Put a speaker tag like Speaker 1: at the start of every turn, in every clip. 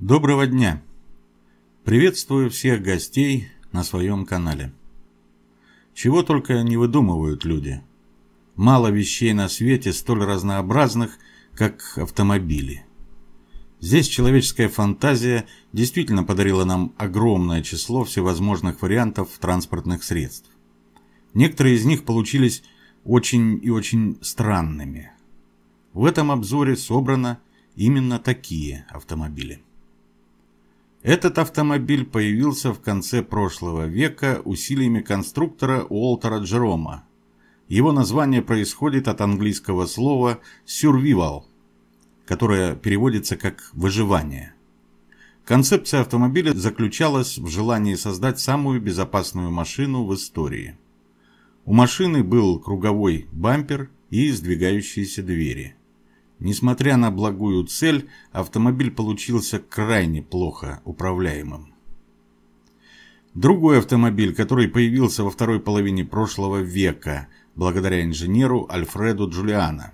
Speaker 1: Доброго дня! Приветствую всех гостей на своем канале. Чего только не выдумывают люди. Мало вещей на свете столь разнообразных, как автомобили. Здесь человеческая фантазия действительно подарила нам огромное число всевозможных вариантов транспортных средств. Некоторые из них получились очень и очень странными. В этом обзоре собрано именно такие автомобили. Этот автомобиль появился в конце прошлого века усилиями конструктора Уолтера Джерома. Его название происходит от английского слова «survival», которое переводится как «выживание». Концепция автомобиля заключалась в желании создать самую безопасную машину в истории. У машины был круговой бампер и сдвигающиеся двери. Несмотря на благую цель, автомобиль получился крайне плохо управляемым. Другой автомобиль, который появился во второй половине прошлого века, благодаря инженеру Альфреду Джулиано.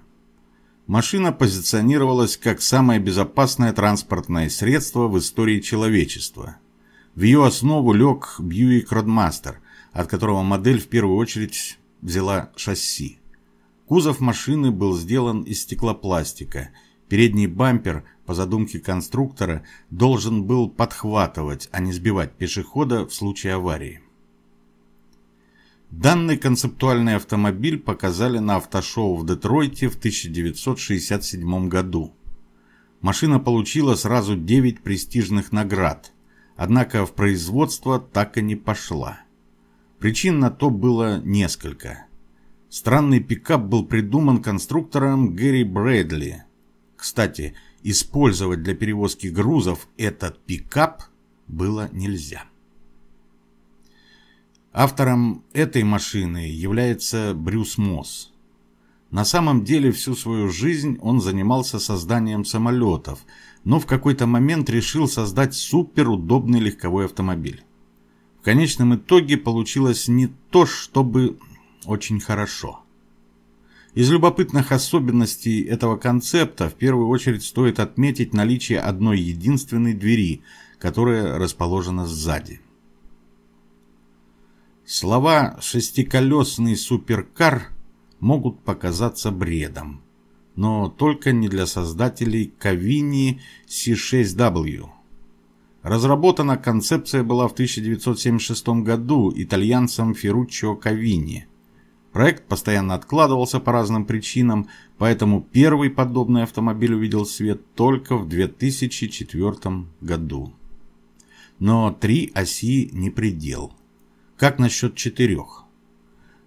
Speaker 1: Машина позиционировалась как самое безопасное транспортное средство в истории человечества. В ее основу лег Бьюик Родмастер, от которого модель в первую очередь взяла шасси. Кузов машины был сделан из стеклопластика. Передний бампер, по задумке конструктора, должен был подхватывать, а не сбивать пешехода в случае аварии. Данный концептуальный автомобиль показали на автошоу в Детройте в 1967 году. Машина получила сразу 9 престижных наград, однако в производство так и не пошла. Причин на то было несколько – Странный пикап был придуман конструктором Гэри Брэдли. Кстати, использовать для перевозки грузов этот пикап было нельзя. Автором этой машины является Брюс Мосс. На самом деле всю свою жизнь он занимался созданием самолетов, но в какой-то момент решил создать суперудобный легковой автомобиль. В конечном итоге получилось не то, чтобы очень хорошо. Из любопытных особенностей этого концепта в первую очередь стоит отметить наличие одной единственной двери, которая расположена сзади. Слова «шестиколесный суперкар» могут показаться бредом, но только не для создателей Cavini C6W. Разработана концепция была в 1976 году итальянцем Ферруччо Кавини – Проект постоянно откладывался по разным причинам, поэтому первый подобный автомобиль увидел свет только в 2004 году. Но три оси не предел. Как насчет четырех?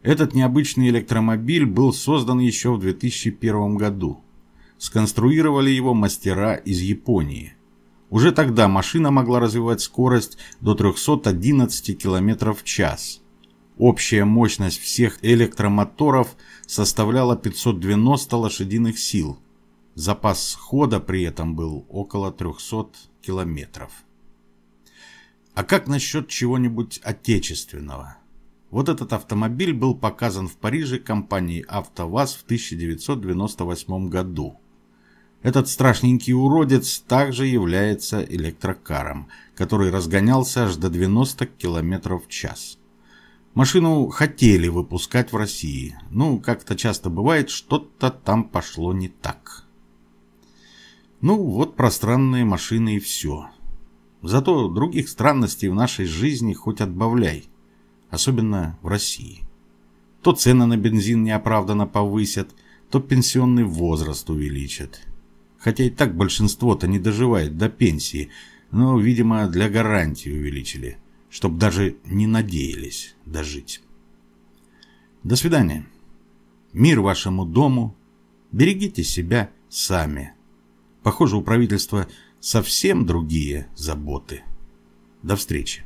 Speaker 1: Этот необычный электромобиль был создан еще в 2001 году. Сконструировали его мастера из Японии. Уже тогда машина могла развивать скорость до 311 км в час – Общая мощность всех электромоторов составляла 590 лошадиных сил. Запас хода при этом был около 300 километров. А как насчет чего-нибудь отечественного? Вот этот автомобиль был показан в Париже компанией «АвтоВАЗ» в 1998 году. Этот страшненький уродец также является электрокаром, который разгонялся аж до 90 км в час. Машину хотели выпускать в России, ну как-то часто бывает, что-то там пошло не так. Ну, вот про странные машины и все. Зато других странностей в нашей жизни хоть отбавляй, особенно в России. То цены на бензин неоправданно повысят, то пенсионный возраст увеличат. Хотя и так большинство-то не доживает до пенсии, но, видимо, для гарантии увеличили – чтобы даже не надеялись дожить. До свидания. Мир вашему дому. Берегите себя сами. Похоже, у правительства совсем другие заботы. До встречи.